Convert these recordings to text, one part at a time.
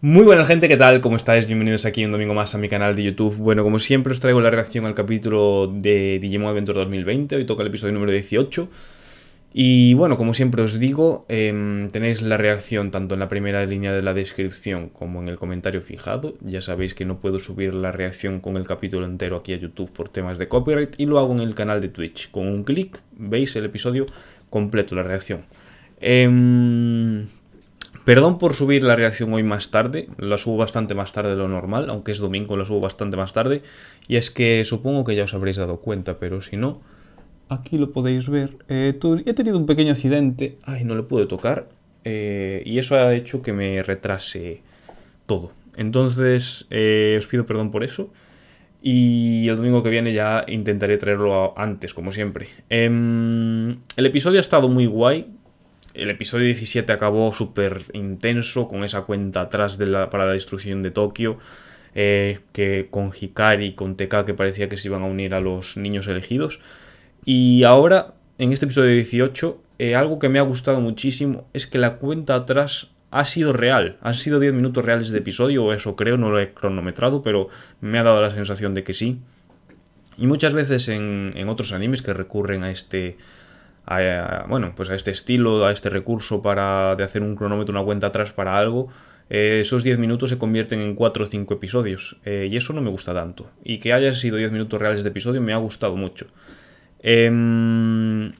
Muy buena gente, ¿qué tal? ¿Cómo estáis? Bienvenidos aquí un domingo más a mi canal de YouTube. Bueno, como siempre os traigo la reacción al capítulo de Digimon Adventure 2020, hoy toca el episodio número 18. Y bueno, como siempre os digo, em, tenéis la reacción tanto en la primera línea de la descripción como en el comentario fijado. Ya sabéis que no puedo subir la reacción con el capítulo entero aquí a YouTube por temas de copyright y lo hago en el canal de Twitch. Con un clic veis el episodio completo, la reacción. Eh, Perdón por subir la reacción hoy más tarde, la subo bastante más tarde de lo normal, aunque es domingo, la subo bastante más tarde, y es que supongo que ya os habréis dado cuenta, pero si no, aquí lo podéis ver. Eh, he tenido un pequeño accidente, ay, no le pude tocar, eh, y eso ha hecho que me retrase todo. Entonces, eh, os pido perdón por eso. Y el domingo que viene ya intentaré traerlo antes, como siempre. Em, el episodio ha estado muy guay. El episodio 17 acabó súper intenso con esa cuenta atrás para la destrucción de Tokio, eh, que con Hikari y con tekka que parecía que se iban a unir a los niños elegidos. Y ahora, en este episodio 18, eh, algo que me ha gustado muchísimo es que la cuenta atrás ha sido real. Han sido 10 minutos reales de episodio, o eso creo, no lo he cronometrado, pero me ha dado la sensación de que sí. Y muchas veces en otros animes que recurren a este a, bueno, pues a este estilo, a este recurso para, de hacer un cronómetro, una cuenta atrás para algo, eh, esos 10 minutos se convierten en 4 o 5 episodios. Eh, y eso no me gusta tanto. Y que hayan sido 10 minutos reales de episodio me ha gustado mucho. Em,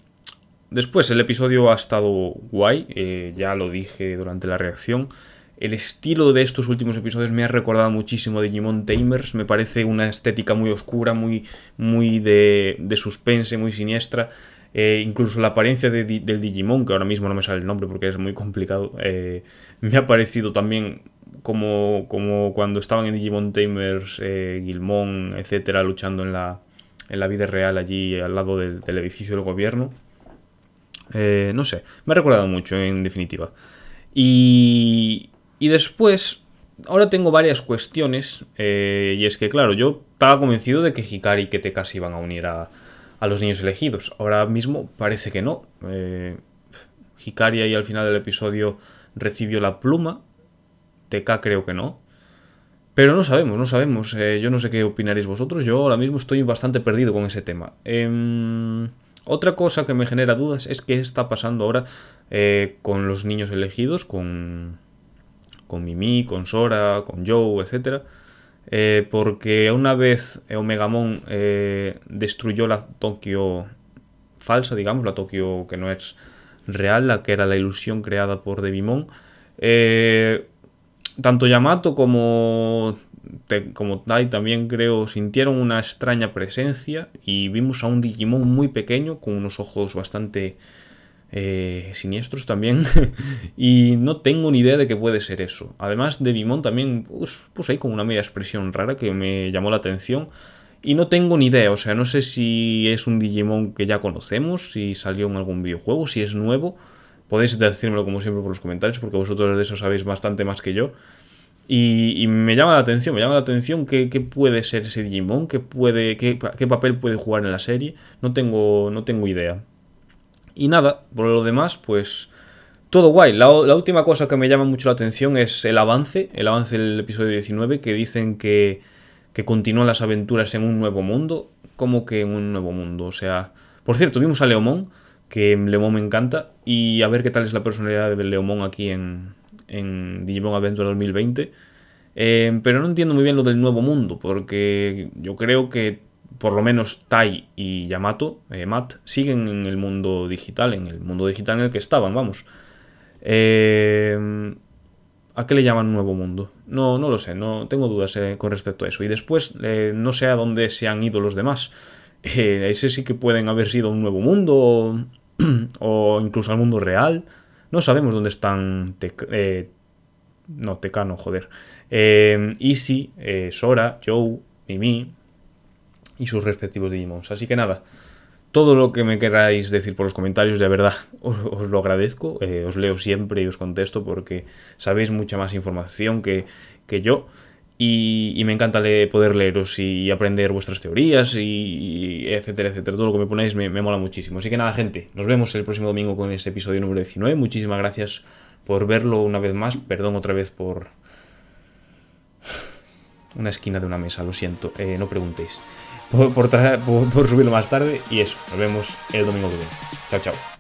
después, el episodio ha estado guay, eh, ya lo dije durante la reacción. El estilo de estos últimos episodios me ha recordado muchísimo a Digimon Tamers. Me parece una estética muy oscura, muy, muy de, de suspense, muy siniestra. Eh, incluso la apariencia del Digimon, que ahora mismo no me sale el nombre porque es muy complicado, eh, me ha parecido también como, como cuando estaban en Digimon Tamers, eh, Gilmon, etcétera, luchando en la, en la vida real allí al lado del, edificio del gobierno. Eh, no sé, me ha recordado mucho en definitiva. Y, después, ahora tengo varias cuestiones, y es que claro, yo estaba convencido de que Hikari y Te se iban a unir a, a los niños elegidos. Ahora mismo parece que no. Eh, Hikari ahí al final del episodio recibió la pluma. TK creo que no. Pero no sabemos, no sabemos. Eh, yo no sé qué opinaréis vosotros. Yo ahora mismo estoy bastante perdido con ese tema. Em, otra cosa que me genera dudas es qué está pasando ahora eh, con los niños elegidos, con, con Mimi, con Sora, con Joe, etcétera. Eh, porque una vez eh, Omegamon eh, destruyó la Tokio falsa, digamos, la Tokio que no es real, la que era la ilusión creada por Devimon, tanto Yamato como, como Tai también creo sintieron una extraña presencia y vimos a un Digimon muy pequeño con unos ojos bastante eh, siniestros también. y no tengo ni idea de qué puede ser eso. Además, de Bimon también, pues, hay ahí con una media expresión rara que me llamó la atención. Y no tengo ni idea, o sea, no sé si es un Digimon que ya conocemos, si salió en algún videojuego, si es nuevo. Podéis decírmelo como siempre por los comentarios, porque vosotros de eso sabéis bastante más que yo. Y, me llama la atención, me llama la atención qué, puede ser ese Digimon, qué, puede, papel puede jugar en la serie. No tengo, no tengo idea. Y nada, por lo demás, pues todo guay. La, última cosa que me llama mucho la atención es el avance, el avance del episodio 19, que dicen que, que continúan las aventuras en un nuevo mundo. Como que en un nuevo mundo, o sea... Por cierto, vimos a Leomón, que Leomón me encanta, y a ver qué tal es la personalidad de Leomón aquí en, Digimon Adventure 2020. Eh, pero no entiendo muy bien lo del nuevo mundo, porque yo creo que por lo menos Tai y Yamato, eh, Matt, siguen en el mundo digital, en el mundo digital en el que estaban, vamos. Eh, ¿A qué le llaman nuevo mundo? No, no lo sé, no tengo dudas eh, con respecto a eso. Y después no sé a dónde se han ido los demás. ese sí que pueden haber sido un nuevo mundo o, incluso al mundo real. No sabemos dónde están... no, Tecano, joder. Easy, Sora, Joe, Mimi, y sus respectivos Digimons. Así que nada, todo lo que me queráis decir por los comentarios, de verdad, os, lo agradezco, eh, os leo siempre y os contesto porque sabéis mucha más información que, yo. Y, me encanta poder leeros y aprender vuestras teorías y, etcétera, etcétera. Todo lo que me ponéis me, me, mola muchísimo. Así que nada, gente, nos vemos el próximo domingo con ese episodio número 19. Muchísimas gracias por verlo una vez más. Perdón otra vez por una esquina de una mesa, lo siento, eh, no preguntéis. por, por subirlo más tarde y eso, nos vemos el domingo que viene. Chao, chao.